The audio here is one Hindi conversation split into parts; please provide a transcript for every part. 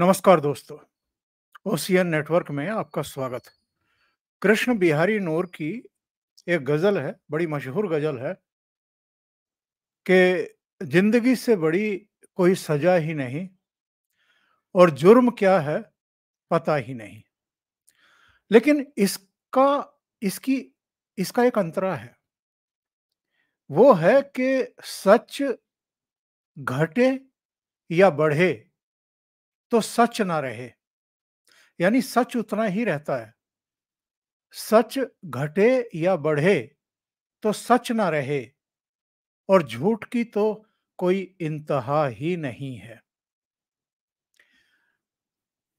नमस्कार दोस्तों ओसियन नेटवर्क में आपका स्वागत कृष्ण बिहारी नूर की एक गजल है बड़ी मशहूर गजल है कि जिंदगी से बड़ी कोई सजा ही नहीं और जुर्म क्या है पता ही नहीं लेकिन इसका इसकी इसका एक अंतरा है वो है कि सच घटे या बढ़े तो सच ना रहे यानी सच उतना ही रहता है सच घटे या बढ़े तो सच ना रहे और झूठ की तो कोई इंतहा ही नहीं है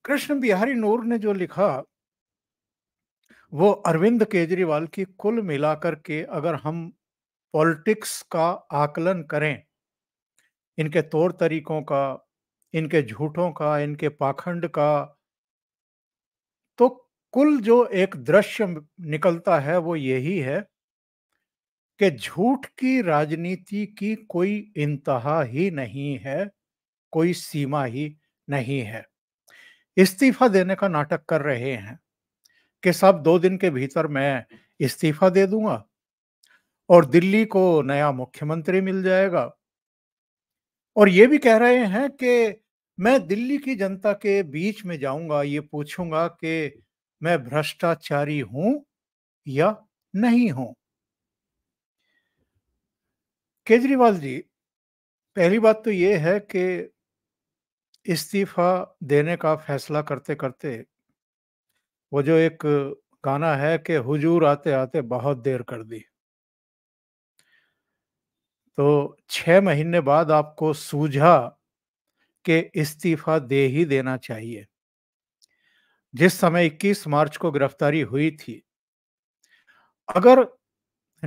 कृष्ण बिहारी नूर ने जो लिखा वो अरविंद केजरीवाल की कुल मिलाकर के अगर हम पॉलिटिक्स का आकलन करें इनके तौर तरीकों का इनके झूठों का इनके पाखंड का तो कुल जो एक दृश्य निकलता है वो यही है कि झूठ की राजनीति की कोई इंतहा ही नहीं है कोई सीमा ही नहीं है इस्तीफा देने का नाटक कर रहे हैं कि सब दो दिन के भीतर मैं इस्तीफा दे दूंगा और दिल्ली को नया मुख्यमंत्री मिल जाएगा और ये भी कह रहे हैं कि मैं दिल्ली की जनता के बीच में जाऊंगा ये पूछूंगा कि मैं भ्रष्टाचारी हूं या नहीं हूं केजरीवाल जी पहली बात तो ये है कि इस्तीफा देने का फैसला करते करते वो जो एक गाना है कि हुजूर आते आते बहुत देर कर दी तो छह महीने बाद आपको सूझा कि इस्तीफा दे ही देना चाहिए जिस समय 21 मार्च को गिरफ्तारी हुई थी अगर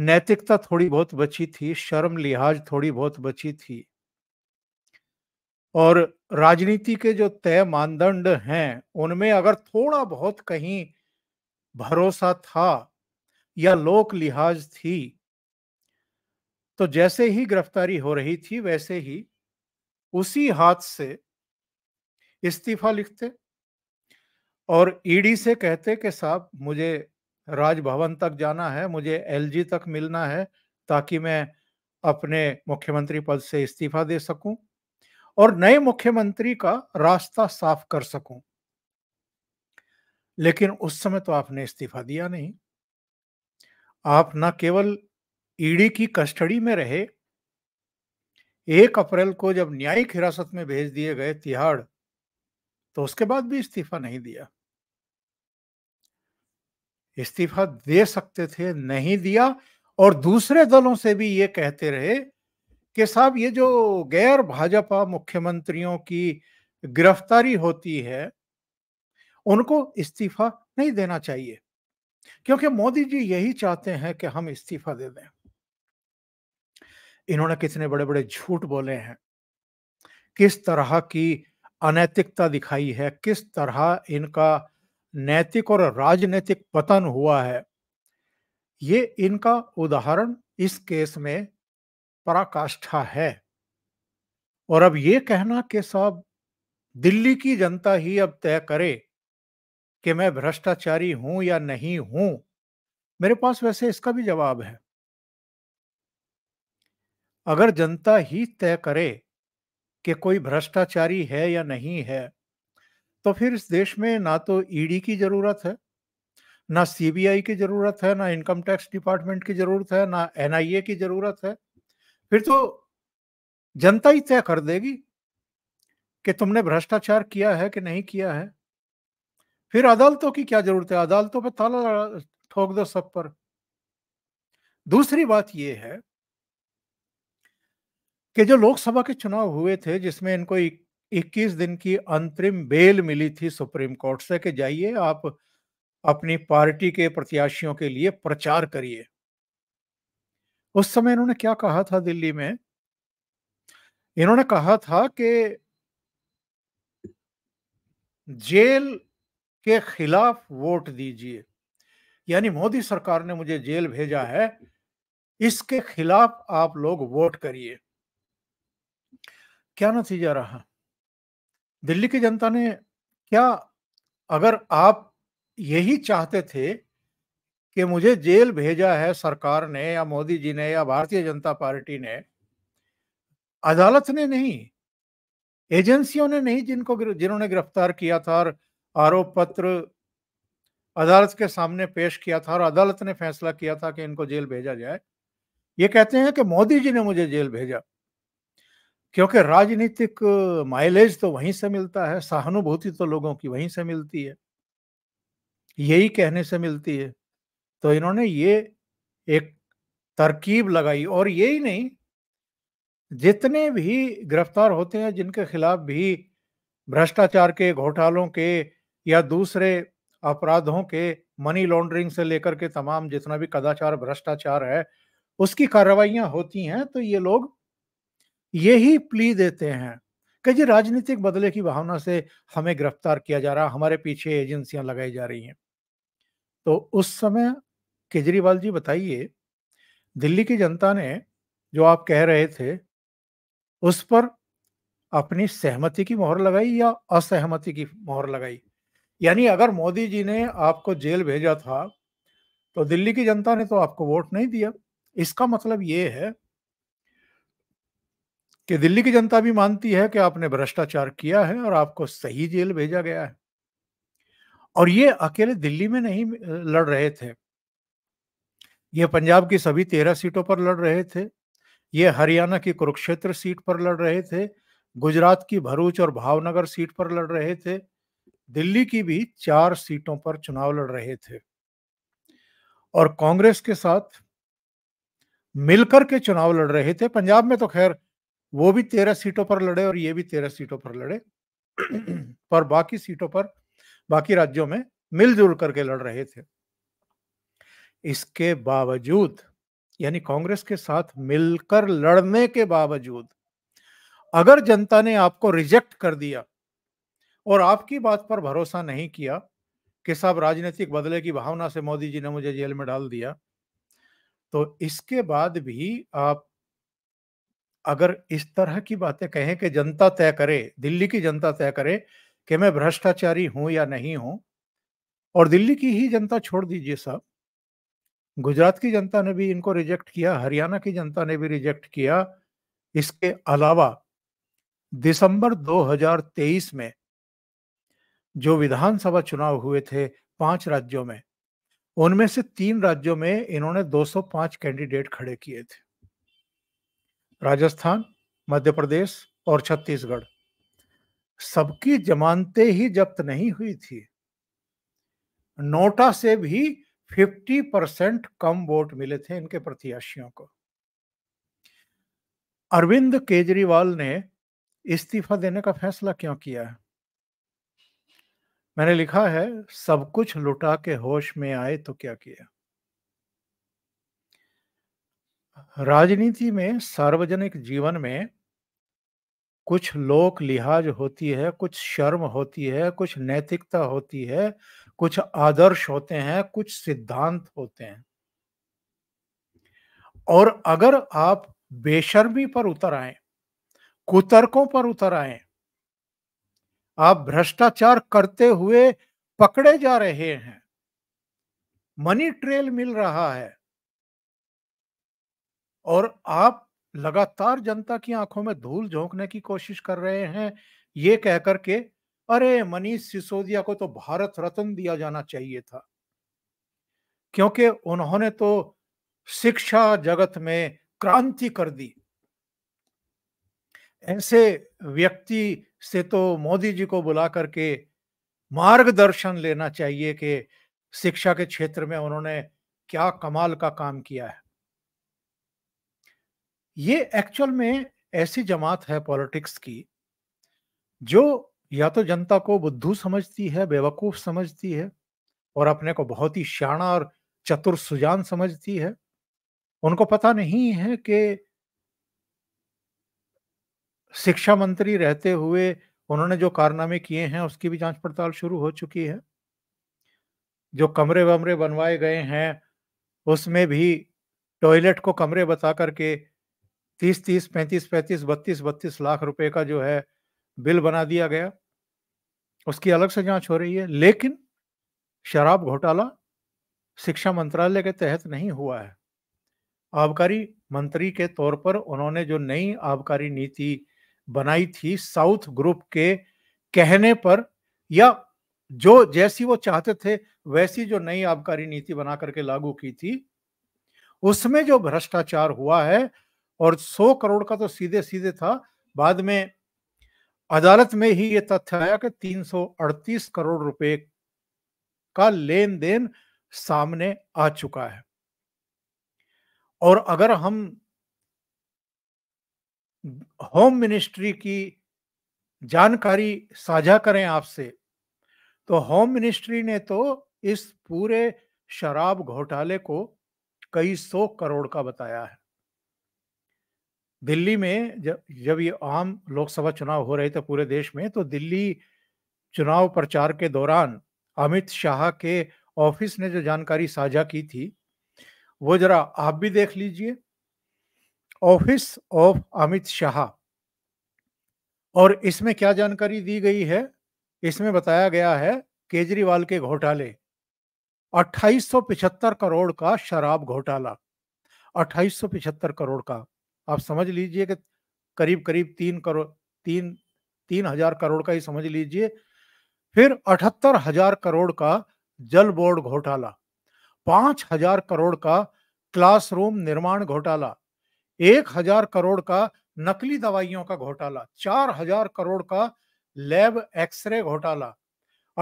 नैतिकता थोड़ी बहुत बची थी शर्म लिहाज थोड़ी बहुत बची थी और राजनीति के जो तय मानदंड हैं उनमें अगर थोड़ा बहुत कहीं भरोसा था या लोक लिहाज थी तो जैसे ही गिरफ्तारी हो रही थी वैसे ही उसी हाथ से इस्तीफा लिखते और ईडी से कहते कि साहब मुझे राजभवन तक जाना है मुझे एलजी तक मिलना है ताकि मैं अपने मुख्यमंत्री पद से इस्तीफा दे सकूं और नए मुख्यमंत्री का रास्ता साफ कर सकूं लेकिन उस समय तो आपने इस्तीफा दिया नहीं आप न केवल ईडी की कस्टडी में रहे एक अप्रैल को जब न्यायिक हिरासत में भेज दिए गए तिहाड़ तो उसके बाद भी इस्तीफा नहीं दिया इस्तीफा दे सकते थे नहीं दिया और दूसरे दलों से भी ये कहते रहे कि साहब ये जो गैर भाजपा मुख्यमंत्रियों की गिरफ्तारी होती है उनको इस्तीफा नहीं देना चाहिए क्योंकि मोदी जी यही चाहते हैं कि हम इस्तीफा दे दें इन्होंने कितने बड़े बड़े झूठ बोले हैं किस तरह की अनैतिकता दिखाई है किस तरह इनका नैतिक और राजनीतिक पतन हुआ है ये इनका उदाहरण इस केस में पराकाष्ठा है और अब ये कहना कि साहब दिल्ली की जनता ही अब तय करे कि मैं भ्रष्टाचारी हूं या नहीं हूं मेरे पास वैसे इसका भी जवाब है अगर जनता ही तय करे कि कोई भ्रष्टाचारी है या नहीं है तो फिर इस देश में ना तो ईडी e की जरूरत है ना सीबीआई की जरूरत है ना इनकम टैक्स डिपार्टमेंट की जरूरत है ना एनआईए की जरूरत है फिर तो जनता ही तय कर देगी कि तुमने भ्रष्टाचार किया है कि नहीं किया है फिर अदालतों की क्या जरूरत है अदालतों पर ताला ठोक दो सब पर दूसरी बात यह है कि जो लोकसभा के चुनाव हुए थे जिसमें इनको 21 दिन की अंतरिम बेल मिली थी सुप्रीम कोर्ट से कि जाइए आप अपनी पार्टी के प्रत्याशियों के लिए प्रचार करिए उस समय इन्होंने क्या कहा था दिल्ली में इन्होंने कहा था कि जेल के खिलाफ वोट दीजिए यानी मोदी सरकार ने मुझे जेल भेजा है इसके खिलाफ आप लोग वोट करिए क्या नतीजा रहा दिल्ली की जनता ने क्या अगर आप यही चाहते थे कि मुझे जेल भेजा है सरकार ने या मोदी जी ने या भारतीय जनता पार्टी ने अदालत ने नहीं एजेंसियों ने नहीं जिनको जिन्होंने गिरफ्तार किया था और आरोप पत्र अदालत के सामने पेश किया था और अदालत ने फैसला किया था कि इनको जेल भेजा जाए ये कहते हैं कि मोदी जी ने मुझे जेल भेजा क्योंकि राजनीतिक माइलेज तो वहीं से मिलता है सहानुभूति तो लोगों की वहीं से मिलती है यही कहने से मिलती है तो इन्होंने ये एक तरकीब लगाई और यही नहीं जितने भी गिरफ्तार होते हैं जिनके खिलाफ भी भ्रष्टाचार के घोटालों के या दूसरे अपराधों के मनी लॉन्ड्रिंग से लेकर के तमाम जितना भी कदाचार भ्रष्टाचार है उसकी कार्रवाइयां होती हैं तो ये लोग यही प्ली देते हैं कि जी राजनीतिक बदले की भावना से हमें गिरफ्तार किया जा रहा हमारे पीछे एजेंसियां लगाई जा रही हैं तो उस समय केजरीवाल जी बताइए दिल्ली की जनता ने जो आप कह रहे थे उस पर अपनी सहमति की मोहर लगाई या असहमति की मोहर लगाई यानी अगर मोदी जी ने आपको जेल भेजा था तो दिल्ली की जनता ने तो आपको वोट नहीं दिया इसका मतलब ये है कि दिल्ली की जनता भी मानती है कि आपने भ्रष्टाचार किया है और आपको सही जेल भेजा गया है और ये अकेले दिल्ली में नहीं लड़ रहे थे ये पंजाब की सभी तेरह सीटों पर लड़ रहे थे ये हरियाणा की कुरुक्षेत्र सीट पर लड़ रहे थे गुजरात की भरूच और भावनगर सीट पर लड़ रहे थे दिल्ली की भी चार सीटों पर चुनाव लड़ रहे थे और कांग्रेस के साथ मिलकर के चुनाव लड़ रहे थे पंजाब में तो खैर वो भी तेरह सीटों पर लड़े और ये भी तेरह सीटों पर लड़े पर बाकी सीटों पर बाकी राज्यों में मिलजुल करके लड़ रहे थे इसके बावजूद यानी कांग्रेस के साथ मिलकर लड़ने के बावजूद अगर जनता ने आपको रिजेक्ट कर दिया और आपकी बात पर भरोसा नहीं किया कि साहब राजनीतिक बदले की भावना से मोदी जी ने मुझे जेल में डाल दिया तो इसके बाद भी आप अगर इस तरह की बातें कहें कि जनता तय करे दिल्ली की जनता तय करे कि मैं भ्रष्टाचारी हूं या नहीं हूं और दिल्ली की ही जनता छोड़ दीजिए साहब गुजरात की जनता ने भी इनको रिजेक्ट किया हरियाणा की जनता ने भी रिजेक्ट किया इसके अलावा दिसंबर 2023 में जो विधानसभा चुनाव हुए थे पांच राज्यों में उनमें से तीन राज्यों में इन्होंने 205 कैंडिडेट खड़े किए थे राजस्थान मध्य प्रदेश और छत्तीसगढ़ सबकी जमानतें ही जब्त नहीं हुई थी नोटा से भी 50 परसेंट कम वोट मिले थे इनके प्रत्याशियों को अरविंद केजरीवाल ने इस्तीफा देने का फैसला क्यों किया है मैंने लिखा है सब कुछ लुटा के होश में आए तो क्या किया राजनीति में सार्वजनिक जीवन में कुछ लोक लिहाज होती है कुछ शर्म होती है कुछ नैतिकता होती है कुछ आदर्श होते हैं कुछ सिद्धांत होते हैं और अगर आप बेशर्मी पर उतर आए कुतर्कों पर उतर आए आप भ्रष्टाचार करते हुए पकड़े जा रहे हैं मनी ट्रेल मिल रहा है और आप लगातार जनता की आंखों में धूल झोंकने की कोशिश कर रहे हैं ये कहकर के अरे मनीष सिसोदिया को तो भारत रत्न दिया जाना चाहिए था क्योंकि उन्होंने तो शिक्षा जगत में क्रांति कर दी ऐसे व्यक्ति से तो मोदी जी को बुला करके मार्गदर्शन लेना चाहिए कि शिक्षा के क्षेत्र में उन्होंने क्या कमाल का काम किया है ये एक्चुअल में ऐसी जमात है पॉलिटिक्स की जो या तो जनता को बुद्धू समझती है बेवकूफ समझती है और अपने को बहुत ही श्याणा और चतुर सुजान समझती है उनको पता नहीं है कि शिक्षा मंत्री रहते हुए उन्होंने जो कारनामे किए हैं उसकी भी जांच पड़ताल शुरू हो चुकी है जो कमरे वमरे बनवाए गए हैं उसमें भी टॉयलेट को कमरे बता करके तीस तीस पैंतीस पैंतीस बत्तीस बत्तीस लाख रुपए का जो है बिल बना दिया गया उसकी अलग से जांच हो रही है लेकिन शराब घोटाला शिक्षा मंत्रालय के तहत नहीं हुआ है आबकारी मंत्री के तौर पर उन्होंने जो नई आबकारी नीति बनाई थी साउथ ग्रुप के कहने पर या जो जैसी वो चाहते थे वैसी जो नई आबकारी नीति बना करके लागू की थी उसमें जो भ्रष्टाचार हुआ है और सौ करोड़ का तो सीधे सीधे था बाद में अदालत में ही ये तथ्य आया कि तीन करोड़ रुपए का लेन देन सामने आ चुका है और अगर हम होम मिनिस्ट्री की जानकारी साझा करें आपसे तो होम मिनिस्ट्री ने तो इस पूरे शराब घोटाले को कई सौ करोड़ का बताया है दिल्ली में जब जब ये आम लोकसभा चुनाव हो रहे थे पूरे देश में तो दिल्ली चुनाव प्रचार के दौरान अमित शाह के ऑफिस ने जो जानकारी साझा की थी वो जरा आप भी देख लीजिए ऑफिस ऑफ अमित शाह और इसमें क्या जानकारी दी गई है इसमें बताया गया है केजरीवाल के घोटाले अट्ठाईस करोड़ का शराब घोटाला अट्ठाईस करोड़ का आप समझ लीजिए कि करीब करीब तीन करोड़ तीन तीन हजार करोड़ का ही समझ लीजिए फिर अठहत्तर हजार करोड़ का जल बोर्ड घोटाला पांच हजार करोड़ का क्लासरूम निर्माण घोटाला एक हजार करोड़ का नकली दवाइयों का घोटाला चार हजार करोड़ का लैब एक्सरे घोटाला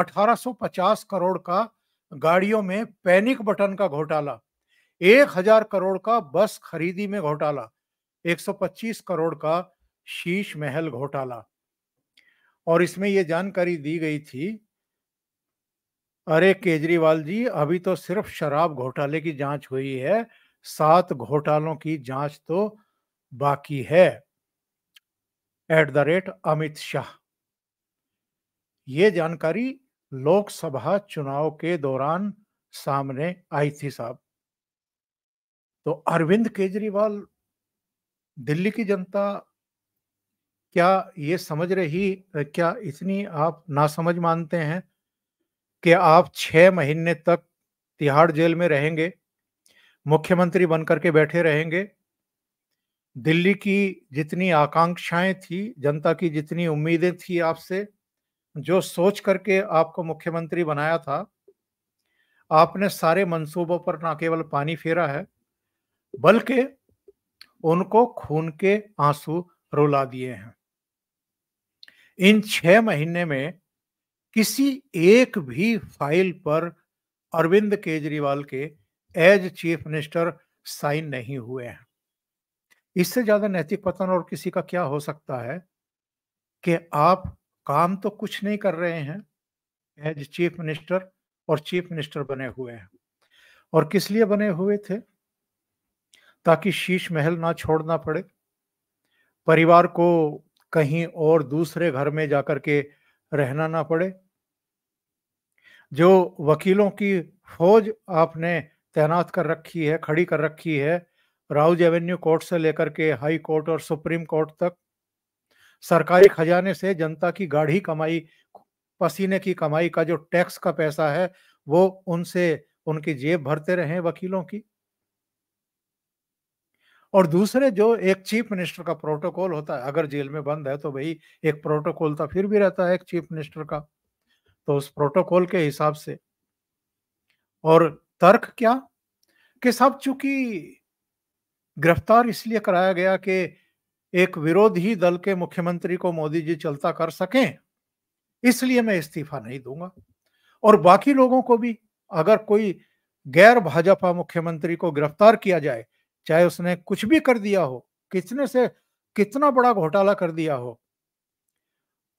1850 करोड़ का गाड़ियों में पैनिक बटन का घोटाला एक हजार करोड़ का बस खरीदी में घोटाला 125 करोड़ का शीश महल घोटाला और इसमें यह जानकारी दी गई थी अरे केजरीवाल जी अभी तो सिर्फ शराब घोटाले की जांच हुई है सात घोटालों की जांच तो बाकी है at the rate Amit Shah ये जानकारी लोकसभा चुनाव के दौरान सामने आई थी साहब तो अरविंद केजरीवाल दिल्ली की जनता क्या ये समझ रही क्या इतनी आप नासमझ मानते हैं कि आप छह महीने तक तिहाड़ जेल में रहेंगे मुख्यमंत्री बनकर के बैठे रहेंगे दिल्ली की जितनी आकांक्षाएं थी जनता की जितनी उम्मीदें थी आपसे जो सोच करके आपको मुख्यमंत्री बनाया था आपने सारे मंसूबों पर ना केवल पानी फेरा है बल्कि उनको खून के आंसू रुला दिए हैं इन छह महीने में किसी एक भी फाइल पर अरविंद केजरीवाल के एज चीफ मिनिस्टर साइन नहीं हुए हैं इससे ज्यादा नैतिक पतन और किसी का क्या हो सकता है कि आप काम तो कुछ नहीं कर रहे हैं एज चीफ मिनिस्टर और चीफ मिनिस्टर बने हुए हैं और किस लिए बने हुए थे ताकि शीश महल ना छोड़ना पड़े परिवार को कहीं और दूसरे घर में जाकर के रहना ना पड़े जो वकीलों की फौज आपने तैनात कर रखी है खड़ी कर रखी है राउज एवेन्यू कोर्ट से लेकर के हाई कोर्ट और सुप्रीम कोर्ट तक सरकारी खजाने से जनता की गाढ़ी कमाई पसीने की कमाई का जो टैक्स का पैसा है वो उनसे उनकी जेब भरते रहे वकीलों की और दूसरे जो एक चीफ मिनिस्टर का प्रोटोकॉल होता है अगर जेल में बंद है तो भाई एक प्रोटोकॉल तो फिर भी रहता है एक चीफ मिनिस्टर का तो उस प्रोटोकॉल के हिसाब से और तर्क क्या कि सब चूंकि गिरफ्तार इसलिए कराया गया कि एक विरोधी दल के मुख्यमंत्री को मोदी जी चलता कर सकें इसलिए मैं इस्तीफा नहीं दूंगा और बाकी लोगों को भी अगर कोई गैर भाजपा मुख्यमंत्री को गिरफ्तार किया जाए चाहे उसने कुछ भी कर दिया हो कितने से कितना बड़ा घोटाला कर दिया हो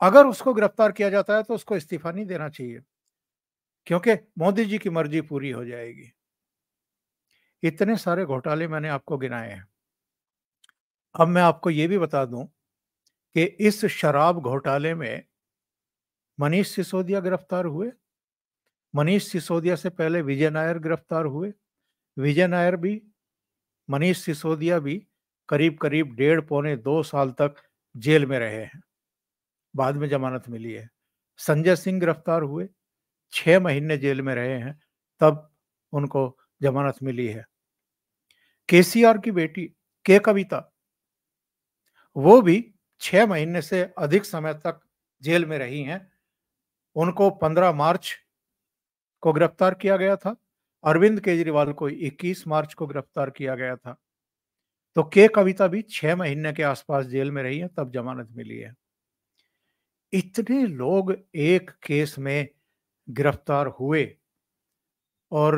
अगर उसको गिरफ्तार किया जाता है तो उसको इस्तीफा नहीं देना चाहिए क्योंकि मोदी जी की मर्जी पूरी हो जाएगी इतने सारे घोटाले मैंने आपको गिनाए हैं अब मैं आपको ये भी बता दूं कि इस शराब घोटाले में मनीष सिसोदिया गिरफ्तार हुए मनीष सिसोदिया से पहले विजय नायर गिरफ्तार हुए विजय नायर भी मनीष सिसोदिया भी करीब करीब डेढ़ पौने दो साल तक जेल में रहे हैं बाद में जमानत मिली है संजय सिंह गिरफ्तार हुए छह महीने जेल में रहे हैं तब उनको जमानत मिली है केसीआर की बेटी के कविता वो भी छह महीने से अधिक समय तक जेल में रही हैं उनको 15 मार्च को गिरफ्तार किया गया था अरविंद केजरीवाल को 21 मार्च को गिरफ्तार किया गया था तो के कविता भी छह महीने के आसपास जेल में रही है तब जमानत मिली है इतने लोग एक केस में गिरफ्तार हुए और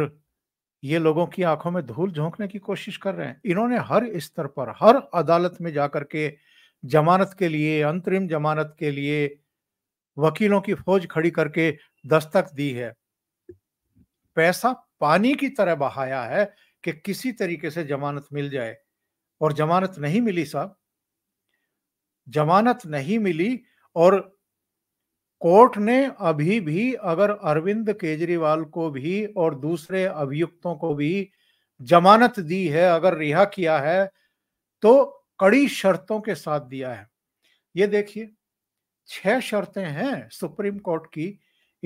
ये लोगों की आंखों में धूल झोंकने की कोशिश कर रहे हैं इन्होंने हर स्तर पर हर अदालत में जाकर के जमानत के लिए अंतरिम जमानत के लिए वकीलों की फौज खड़ी करके दस्तक दी है पैसा पानी की तरह बहाया है कि किसी तरीके से जमानत मिल जाए और जमानत नहीं मिली साहब जमानत नहीं मिली और कोर्ट ने अभी भी अगर अरविंद केजरीवाल को भी और दूसरे अभियुक्तों को भी जमानत दी है अगर रिहा किया है तो कड़ी शर्तों के साथ दिया है ये देखिए छह शर्तें हैं सुप्रीम कोर्ट की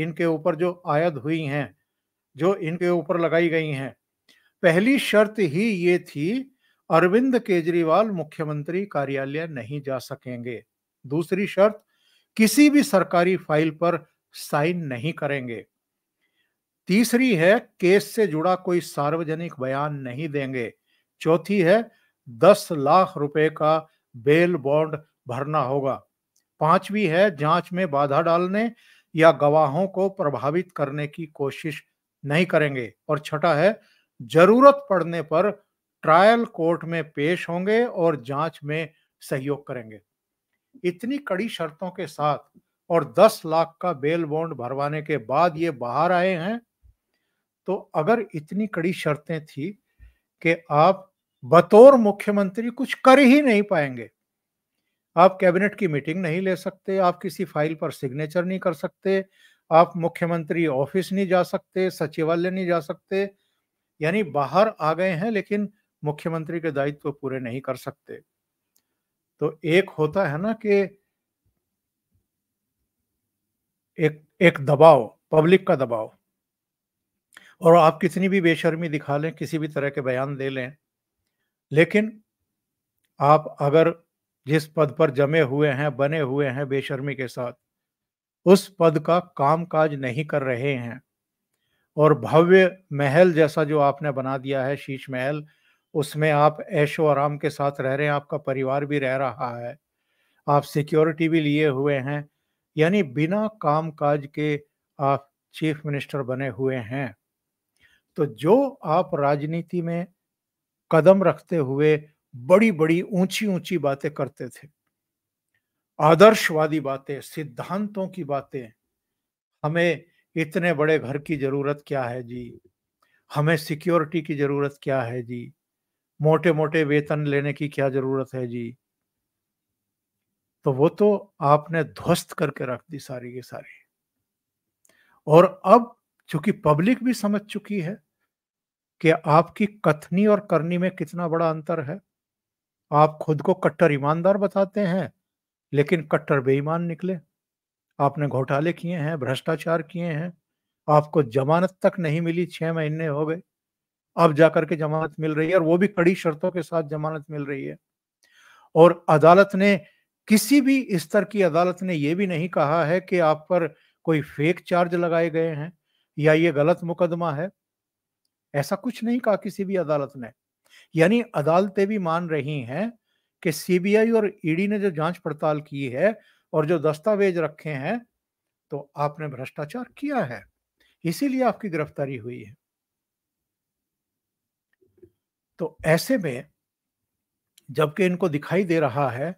इनके ऊपर जो आयद हुई हैं जो इनके ऊपर लगाई गई हैं पहली शर्त ही ये थी अरविंद केजरीवाल मुख्यमंत्री कार्यालय नहीं जा सकेंगे दूसरी शर्त किसी भी सरकारी फाइल पर साइन नहीं करेंगे तीसरी है केस से जुड़ा कोई सार्वजनिक बयान नहीं देंगे चौथी है दस लाख रुपए का बेल बॉन्ड भरना होगा पांचवी है जांच में बाधा डालने या गवाहों को प्रभावित करने की कोशिश नहीं करेंगे और छठा है जरूरत पड़ने पर ट्रायल कोर्ट में पेश होंगे और जांच में सहयोग करेंगे इतनी कड़ी शर्तों के साथ और 10 लाख का बेल बॉन्ड भरवाने के बाद ये बाहर आए हैं तो अगर इतनी कड़ी शर्तें थी कि आप बतौर मुख्यमंत्री कुछ कर ही नहीं पाएंगे आप कैबिनेट की मीटिंग नहीं ले सकते आप किसी फाइल पर सिग्नेचर नहीं कर सकते आप मुख्यमंत्री ऑफिस नहीं जा सकते सचिवालय नहीं जा सकते यानी बाहर आ गए हैं लेकिन मुख्यमंत्री के दायित्व पूरे नहीं कर सकते तो एक होता है ना कि एक एक दबाव पब्लिक का दबाव और आप कितनी भी बेशर्मी दिखा लें किसी भी तरह के बयान दे लें लेकिन आप अगर जिस पद पर जमे हुए हैं बने हुए हैं बेशर्मी के साथ उस पद का कामकाज नहीं कर रहे हैं और भव्य महल जैसा जो आपने बना दिया है शीश महल उसमें आप ऐशो आराम के साथ रह रहे हैं आपका परिवार भी रह रहा है आप सिक्योरिटी भी लिए हुए हैं यानी बिना काम काज के आप चीफ मिनिस्टर बने हुए हैं तो जो आप राजनीति में कदम रखते हुए बड़ी बड़ी ऊंची ऊंची बातें करते थे आदर्शवादी बातें सिद्धांतों की बातें हमें इतने बड़े घर की ज़रूरत क्या है जी हमें सिक्योरिटी की ज़रूरत क्या है जी मोटे मोटे वेतन लेने की क्या ज़रूरत है जी तो वो तो आपने ध्वस्त करके रख दी सारी की सारी और अब चूंकि पब्लिक भी समझ चुकी है कि आपकी कथनी और करनी में कितना बड़ा अंतर है आप खुद को कट्टर ईमानदार बताते हैं लेकिन कट्टर बेईमान निकले आपने घोटाले किए हैं भ्रष्टाचार किए हैं आपको जमानत तक नहीं मिली छः महीने हो गए अब जाकर के जमानत मिल रही है और वो भी कड़ी शर्तों के साथ जमानत मिल रही है और अदालत ने किसी भी स्तर की अदालत ने यह भी नहीं कहा है कि आप पर कोई फेक चार्ज लगाए गए हैं या ये गलत मुकदमा है ऐसा कुछ नहीं कहा किसी भी अदालत ने यानी अदालतें भी मान रही हैं कि सीबीआई और ईडी e ने जो जांच पड़ताल की है और जो दस्तावेज रखे हैं तो आपने भ्रष्टाचार किया है इसीलिए आपकी गिरफ्तारी हुई है तो ऐसे में जबकि इनको दिखाई दे रहा है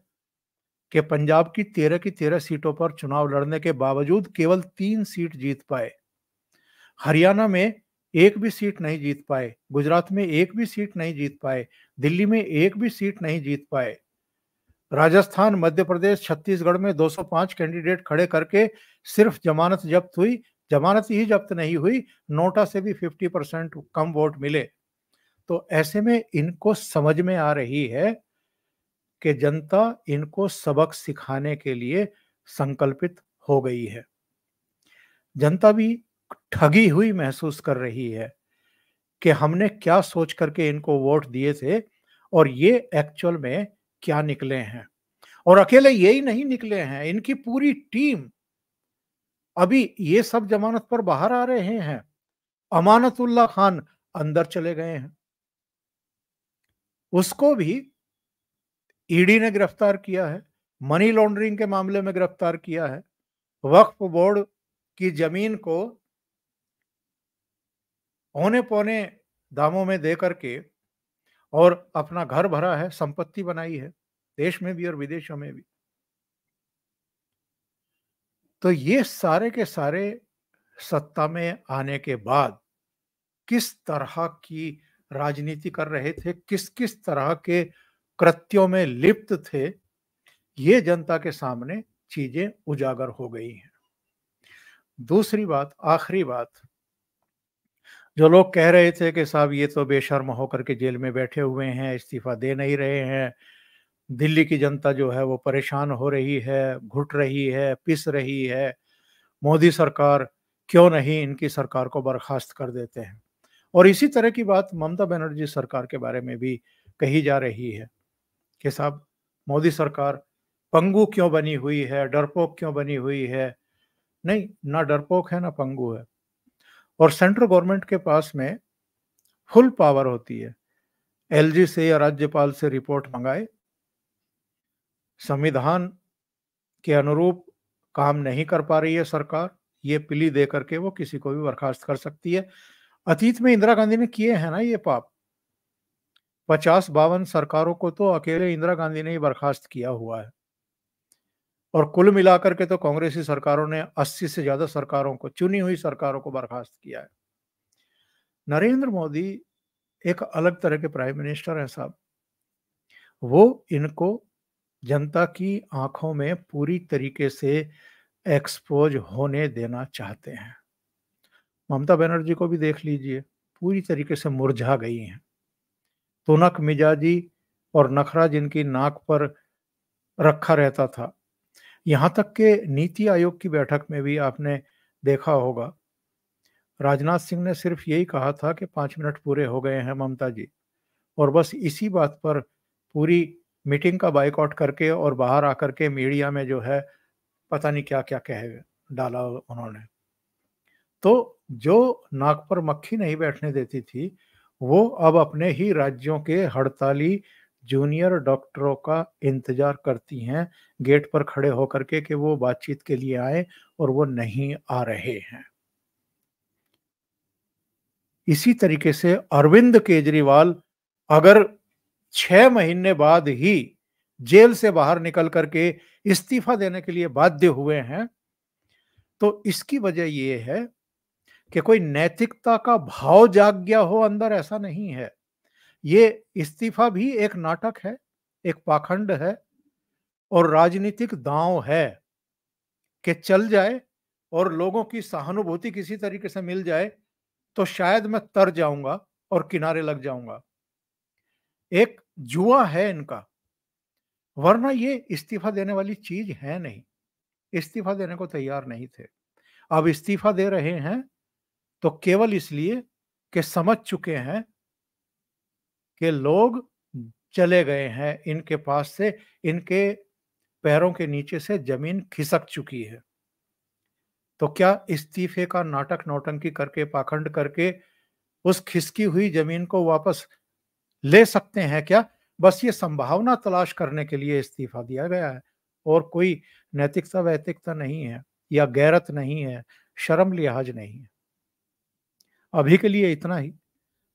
कि पंजाब की तेरह की तेरह सीटों पर चुनाव लड़ने के बावजूद केवल तीन सीट जीत पाए हरियाणा में एक भी सीट नहीं जीत पाए गुजरात में एक भी सीट नहीं जीत पाए दिल्ली में एक भी सीट नहीं जीत पाए राजस्थान मध्य प्रदेश छत्तीसगढ़ में 205 कैंडिडेट खड़े करके सिर्फ जमानत जब्त हुई जमानत ही जब्त नहीं हुई नोटा से भी 50 परसेंट कम वोट मिले तो ऐसे में इनको समझ में आ रही है कि जनता इनको सबक सिखाने के लिए संकल्पित हो गई है जनता भी ठगी हुई महसूस कर रही है कि हमने क्या सोच करके इनको वोट दिए थे और ये एक्चुअल में क्या निकले हैं और अकेले यही नहीं निकले हैं इनकी पूरी टीम अभी ये सब जमानत पर बाहर आ रहे हैं अमानतुल्ला खान अंदर चले गए हैं उसको भी ईडी e ने गिरफ्तार किया है मनी लॉन्ड्रिंग के मामले में गिरफ्तार किया है वक्फ बोर्ड की जमीन को औने पौने दामों में दे करके और अपना घर भरा है संपत्ति बनाई है देश में भी और विदेशों में भी तो ये सारे के सारे सत्ता में आने के बाद किस तरह की राजनीति कर रहे थे किस किस तरह के कृत्यों में लिप्त थे ये जनता के सामने चीजें उजागर हो गई हैं दूसरी बात आखिरी बात जो लोग कह रहे थे कि साहब ये तो बेशर्म होकर के जेल में बैठे हुए हैं इस्तीफा दे नहीं रहे हैं दिल्ली की जनता जो है वो परेशान हो रही है घुट रही है पिस रही है मोदी सरकार क्यों नहीं इनकी सरकार को बर्खास्त कर देते हैं और इसी तरह की बात ममता बनर्जी सरकार के बारे में भी कही जा रही है कि साहब मोदी सरकार पंगू क्यों बनी हुई है डरपोक क्यों बनी हुई है नहीं ना डरपोक है ना पंगू है और सेंट्रल गवर्नमेंट के पास में फुल पावर होती है एलजी से या राज्यपाल से रिपोर्ट मंगाए संविधान के अनुरूप काम नहीं कर पा रही है सरकार ये पिली दे करके वो किसी को भी बर्खास्त कर सकती है अतीत में इंदिरा गांधी ने किए हैं ना ये पाप पचास बावन सरकारों को तो अकेले इंदिरा गांधी ने ही बर्खास्त किया हुआ है और कुल मिलाकर के तो कांग्रेसी सरकारों ने 80 से ज्यादा सरकारों को चुनी हुई सरकारों को बर्खास्त किया है नरेंद्र मोदी एक अलग तरह के प्राइम मिनिस्टर हैं साहब वो इनको जनता की आंखों में पूरी तरीके से एक्सपोज होने देना चाहते हैं ममता बनर्जी को भी देख लीजिए पूरी तरीके से मुरझा गई हैं तुनक मिजाजी और नखरा जिनकी नाक पर रखा रहता था यहाँ तक के नीति आयोग की बैठक में भी आपने देखा होगा राजनाथ सिंह ने सिर्फ यही कहा था कि पाँच मिनट पूरे हो गए हैं ममता जी और बस इसी बात पर पूरी मीटिंग का बाइकआउट करके और बाहर आकर के मीडिया में जो है पता नहीं क्या क्या कह डाला उन्होंने तो जो नाक पर मक्खी नहीं बैठने देती थी वो अब अपने ही राज्यों के हड़ताली जूनियर डॉक्टरों का इंतजार करती हैं गेट पर खड़े होकर के कि वो बातचीत के लिए आए और वो नहीं आ रहे हैं इसी तरीके से अरविंद केजरीवाल अगर छह महीने बाद ही जेल से बाहर निकल करके इस्तीफा देने के लिए बाध्य हुए हैं तो इसकी वजह यह है कि कोई नैतिकता का भाव जाग गया हो अंदर ऐसा नहीं है ये इस्तीफा भी एक नाटक है एक पाखंड है और राजनीतिक दांव है कि चल जाए और लोगों की सहानुभूति किसी तरीके से मिल जाए तो शायद मैं तर जाऊंगा और किनारे लग जाऊंगा एक जुआ है इनका वरना ये इस्तीफा देने वाली चीज है नहीं इस्तीफा देने को तैयार नहीं थे अब इस्तीफा दे रहे हैं तो केवल इसलिए कि समझ चुके हैं के लोग चले गए हैं इनके पास से इनके पैरों के नीचे से जमीन खिसक चुकी है तो क्या इस्तीफे का नाटक नौटंकी करके पाखंड करके उस खिसकी हुई जमीन को वापस ले सकते हैं क्या बस ये संभावना तलाश करने के लिए इस्तीफा दिया गया है और कोई नैतिकता वैतिकता नहीं है या गैरत नहीं है शर्म लिहाज नहीं है अभी के लिए इतना ही